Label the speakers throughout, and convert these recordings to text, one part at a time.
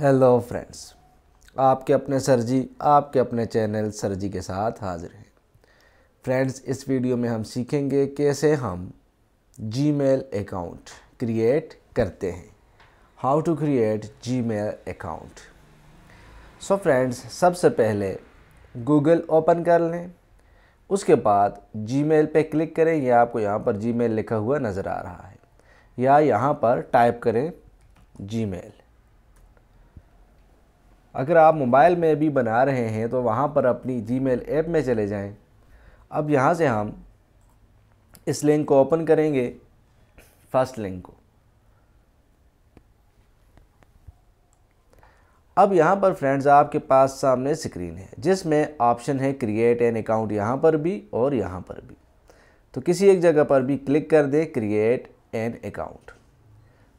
Speaker 1: hello friends आपके अपने sir जी आपके अपने चैनल सर जी के साथ हाजिर हैं फ्रेंड्स इस वीडियो में हम सीखेंगे कैसे हम जी अकाउंट क्रिएट करते हैं how to create G account so friends सबसे पहले गूगल ओपन कर लें उसके बाद जी पे क्लिक करें या आपको यहाँ पर जी लिखा हुआ नज़र आ रहा है या यहाँ पर टाइप करें जी मेल अगर आप मोबाइल में भी बना रहे हैं तो वहाँ पर अपनी जी ऐप में चले जाएँ अब यहाँ से हम इस लिंक को ओपन करेंगे फर्स्ट लिंक को अब यहाँ पर फ्रेंड्स आपके पास सामने स्क्रीन है जिसमें ऑप्शन है क्रिएट एन अकाउंट यहाँ पर भी और यहाँ पर भी तो किसी एक जगह पर भी क्लिक कर दें create an account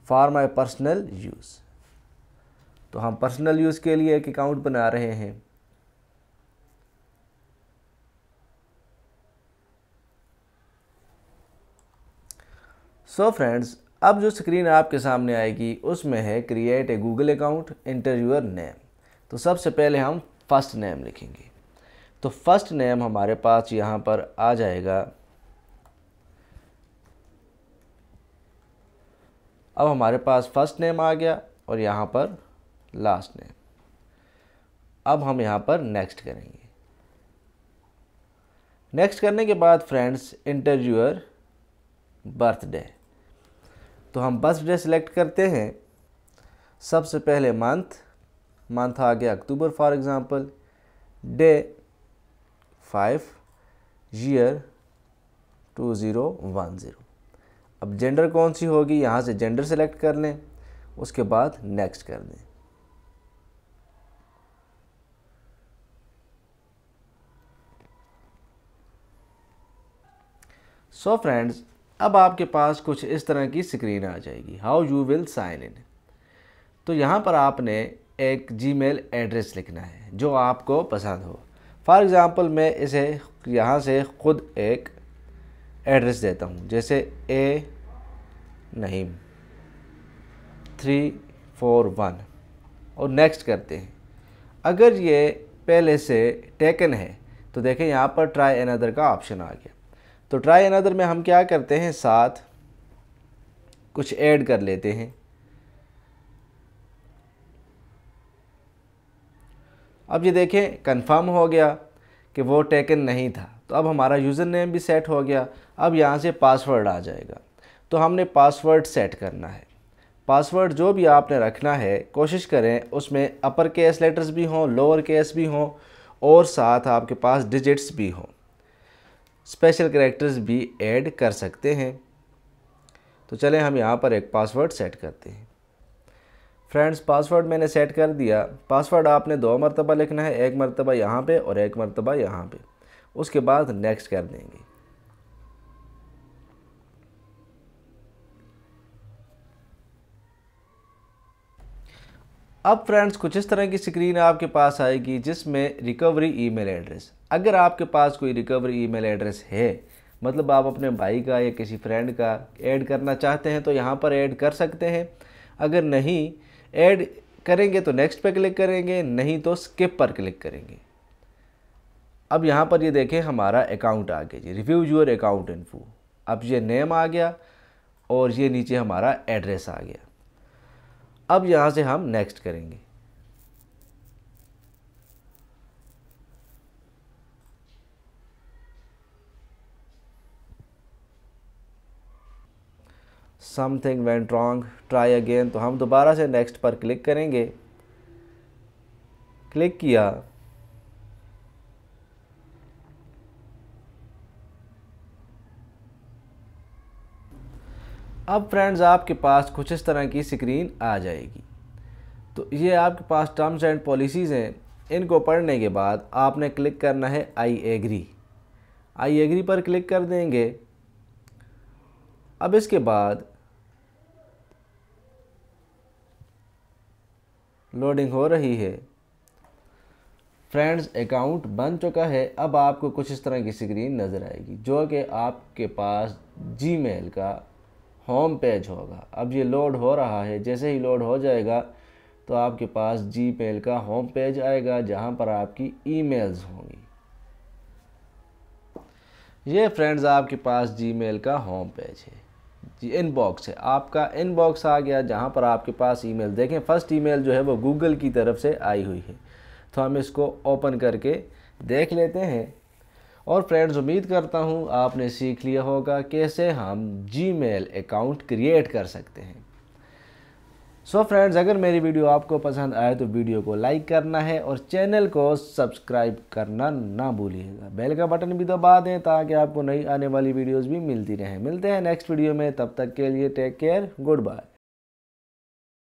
Speaker 1: for my personal use तो हम पर्सनल यूज़ के लिए एक अकाउंट बना रहे हैं सो so फ्रेंड्स अब जो स्क्रीन आपके सामने आएगी उसमें है create a Google account enter your name तो सबसे पहले हम फर्स्ट नेम लिखेंगे तो फर्स्ट नेम हमारे पास यहाँ पर आ जाएगा अब हमारे पास फर्स्ट नेम आ गया और यहाँ पर लास्ट नेम अब हम यहाँ पर नेक्स्ट करेंगे नेक्स्ट करने के बाद फ्रेंड्स इंटरव्यूअर बर्थडे तो हम बर्थडे सेलेक्ट करते हैं सबसे पहले मंथ मंथ आ गया October for example day five year two zero one zero अब जेंडर कौन सी होगी यहाँ से जेंडर सेलेक्ट कर लें उसके बाद नेक्स्ट कर दें सो so फ्रेंड्स अब आपके पास कुछ इस तरह की स्क्रीन आ जाएगी how you will sign in तो यहाँ पर आपने एक जीमेल एड्रेस लिखना है जो आपको पसंद हो फॉर एग्ज़ाम्पल मैं इसे यहाँ से ख़ुद एक एड्रेस देता हूँ जैसे ए नहीं थ्री फोर वन और नेक्स्ट करते हैं अगर ये पहले से टेकन है तो देखें यहाँ पर ट्राई एन का ऑप्शन आ गया तो ट्राई अनदर में हम क्या करते हैं साथ कुछ ऐड कर लेते हैं अब ये देखें कंफर्म हो गया कि वो टेकन नहीं था तो अब हमारा यूज़र नेम भी सेट हो गया अब यहाँ से पासवर्ड आ जाएगा तो हमने पासवर्ड सेट करना है पासवर्ड जो भी आपने रखना है कोशिश करें उसमें अपर केस लेटर्स भी हों लोअर केस भी हों और साथ आपके पास डिजिट्स भी हों स्पेशल करेक्टर्स भी ऐड कर सकते हैं तो चलें हम यहाँ पर एक पासवर्ड सेट करते हैं फ्रेंड्स पासवर्ड मैंने सेट कर दिया पासवर्ड आपने दो मरतबा लिखना है एक मरतबा यहाँ पे और एक मरतबा यहाँ पे उसके बाद नेक्स्ट कर देंगे अब फ्रेंड्स कुछ इस तरह की स्क्रीन आपके पास आएगी जिसमें रिकवरी ईमेल एड्रेस अगर आपके पास कोई रिकवरी ईमेल एड्रेस है मतलब आप अपने भाई का या किसी फ्रेंड का ऐड करना चाहते हैं तो यहाँ पर ऐड कर सकते हैं अगर नहीं ऐड करेंगे तो नेक्स्ट पर क्लिक करेंगे नहीं तो स्किप पर क्लिक करेंगे अब यहाँ पर ये देखें हमारा अकाउंट आ गया जी रिव्यू यूर अकाउंट इन्फो अब ये नेम आ गया और ये नीचे हमारा एड्रेस आ गया अब यहाँ से हम नेक्स्ट करेंगे something went wrong try again तो हम दोबारा से नेक्स्ट पर क्लिक करेंगे क्लिक किया अब फ्रेंड्स आपके पास कुछ इस तरह की स्क्रीन आ जाएगी तो ये आपके पास टर्म्स एंड पॉलिसीज़ हैं इनको पढ़ने के बाद आपने क्लिक करना है आई एग्री आई एग्री पर क्लिक कर देंगे अब इसके बाद लोडिंग हो रही है फ्रेंड्स अकाउंट बन चुका है अब आपको कुछ इस तरह की स्क्रीन नज़र आएगी जो कि आपके पास जीमेल का होम पेज होगा अब ये लोड हो रहा है जैसे ही लोड हो जाएगा तो आपके पास जी मेल का होम पेज आएगा जहाँ पर आपकी ईमेल्स होंगी ये फ्रेंड्स आपके पास जी मेल का होम पेज है जी इनबॉक्स है आपका इनबॉक्स आ गया जहाँ पर आपके पास ईमेल देखें फ़र्स्ट ईमेल जो है वो गूगल की तरफ से आई हुई है तो हम इसको ओपन करके देख लेते हैं और फ्रेंड्स उम्मीद करता हूँ आपने सीख लिया होगा कैसे हम जीमेल अकाउंट क्रिएट कर सकते हैं सो so फ्रेंड्स अगर मेरी वीडियो आपको पसंद आए तो वीडियो को लाइक करना है और चैनल को सब्सक्राइब करना ना भूलिएगा बेल का बटन भी दबा दें ताकि आपको नई आने वाली वीडियोस भी मिलती रहें मिलते हैं नेक्स्ट वीडियो में तब तक के लिए टेक केयर गुड बाय